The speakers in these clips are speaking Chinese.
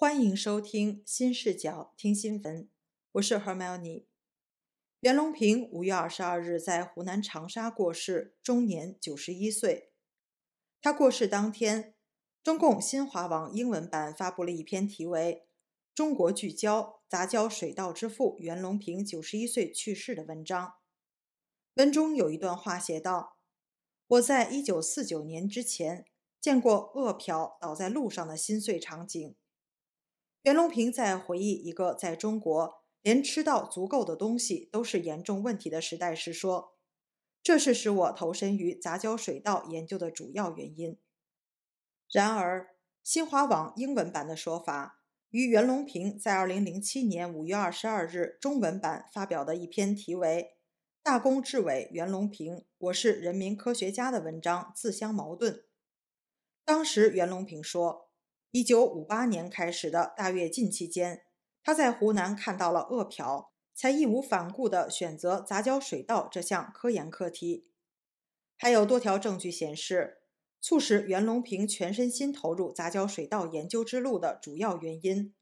欢迎收听新视角听新闻，我是 Hermione。袁隆平五月二十二日在湖南长沙过世，终年九十一岁。他过世当天，中共新华网英文版发布了一篇题为《中国聚焦：杂交水稻之父袁隆平九十一岁去世》的文章。文中有一段话写道：“我在一九四九年之前见过饿殍倒在路上的心碎场景。”袁隆平在回忆一个在中国连吃到足够的东西都是严重问题的时代时说：“这是使我投身于杂交水稻研究的主要原因。”然而，新华网英文版的说法与袁隆平在2007年5月22日中文版发表的一篇题为《大公至伟袁隆平，我是人民科学家》的文章自相矛盾。当时，袁隆平说。一九五八年开始的大跃进期间，他在湖南看到了饿殍，才义无反顾地选择杂交水稻这项科研课题。还有多条证据显示，促使袁隆平全身心投入杂交水稻研究之路的主要原因，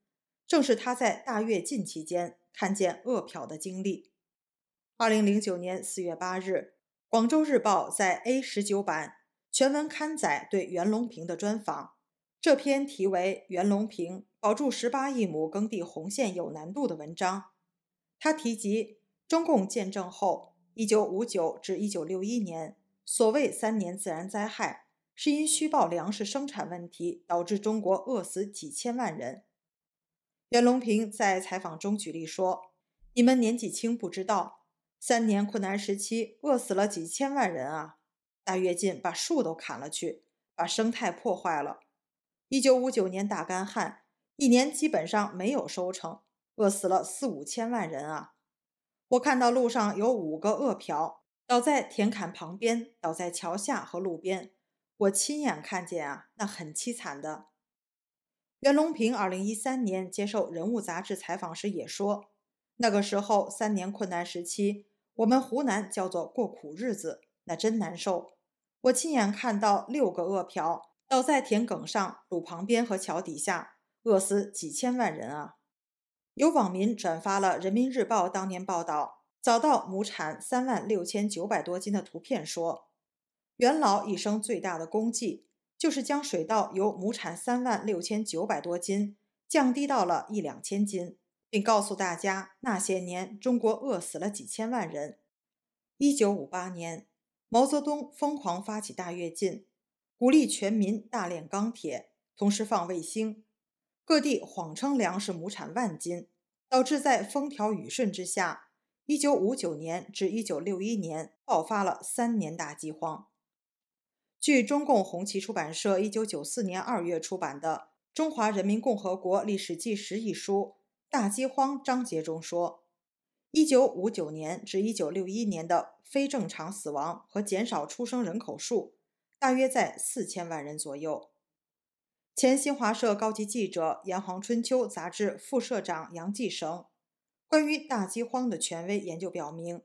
正是他在大跃进期间看见饿殍的经历。二零零九年四月八日，《广州日报》在 A 十九版全文刊载对袁隆平的专访。这篇题为《袁隆平保住十八亿亩耕地红线有难度》的文章，他提及中共建政后，一九五九至一九六一年所谓三年自然灾害，是因虚报粮食生产问题导致中国饿死几千万人。袁隆平在采访中举例说：“你们年纪轻不知道，三年困难时期饿死了几千万人啊！大跃进把树都砍了去，把生态破坏了。”一九五九年大干旱，一年基本上没有收成，饿死了四五千万人啊！我看到路上有五个饿殍，倒在田坎旁边，倒在桥下和路边。我亲眼看见啊，那很凄惨的。袁隆平二零一三年接受《人物》杂志采访时也说，那个时候三年困难时期，我们湖南叫做过苦日子，那真难受。我亲眼看到六个饿殍。倒在田埂上、路旁边和桥底下，饿死几千万人啊！有网民转发了《人民日报》当年报道早稻亩产三万六千九百多斤的图片，说：“元老一生最大的功绩，就是将水稻由亩产三万六千九百多斤降低到了一两千斤，并告诉大家那些年中国饿死了几千万人。”一九五八年，毛泽东疯狂发起大跃进。鼓励全民大炼钢铁，同时放卫星，各地谎称粮食亩产万斤，导致在风调雨顺之下，一九五九年至一九六一年爆发了三年大饥荒。据中共红旗出版社一九九四年二月出版的《中华人民共和国历史纪实》一书“大饥荒”章节中说，一九五九年至一九六一年的非正常死亡和减少出生人口数。大约在四千万人左右。前新华社高级记者、炎黄春秋杂志副社长杨继绳关于大饥荒的权威研究表明，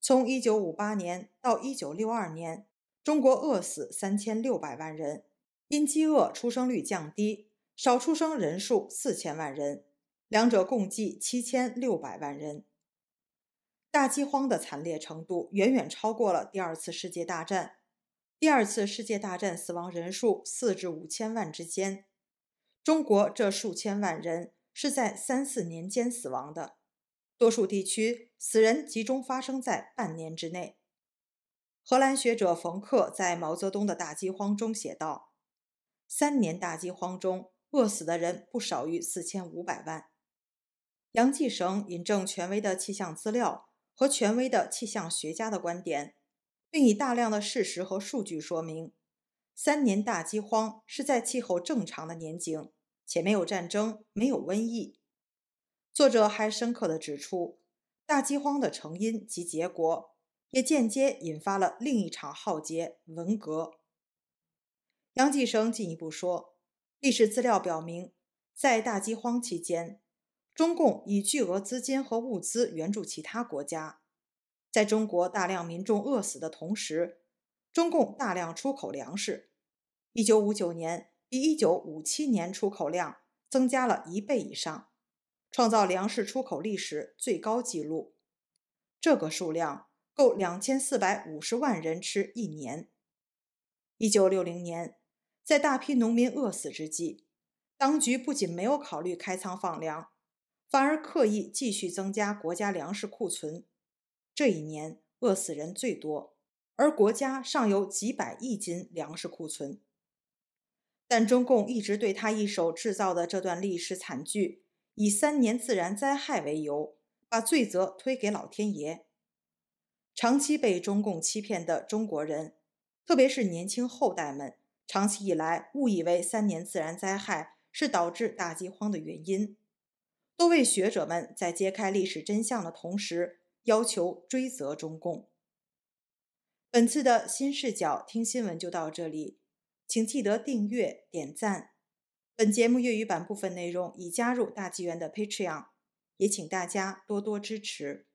从一九五八年到一九六二年，中国饿死三千六百万人，因饥饿出生率降低，少出生人数四千万人，两者共计七千六百万人。大饥荒的惨烈程度远远超过了第二次世界大战。第二次世界大战死亡人数四至五千万之间，中国这数千万人是在三四年间死亡的，多数地区死人集中发生在半年之内。荷兰学者冯克在《毛泽东的大饥荒》中写道：“三年大饥荒中，饿死的人不少于四千五百万。”杨继绳引证权威的气象资料和权威的气象学家的观点。并以大量的事实和数据说明，三年大饥荒是在气候正常的年景，且没有战争、没有瘟疫。作者还深刻的指出，大饥荒的成因及结果，也间接引发了另一场浩劫——文革。杨继生进一步说，历史资料表明，在大饥荒期间，中共以巨额资金和物资援助其他国家。在中国大量民众饿死的同时，中共大量出口粮食。一九五九年比一九五七年出口量增加了一倍以上，创造粮食出口历史最高纪录。这个数量够两千四百五十万人吃一年。一九六零年，在大批农民饿死之际，当局不仅没有考虑开仓放粮，反而刻意继续增加国家粮食库存。这一年饿死人最多，而国家尚有几百亿斤粮食库存，但中共一直对他一手制造的这段历史惨剧，以三年自然灾害为由，把罪责推给老天爷。长期被中共欺骗的中国人，特别是年轻后代们，长期以来误以为三年自然灾害是导致大饥荒的原因。多位学者们在揭开历史真相的同时。要求追责中共。本次的新视角听新闻就到这里，请记得订阅点赞。本节目粤语版部分内容已加入大纪元的 Patreon，也请大家多多支持。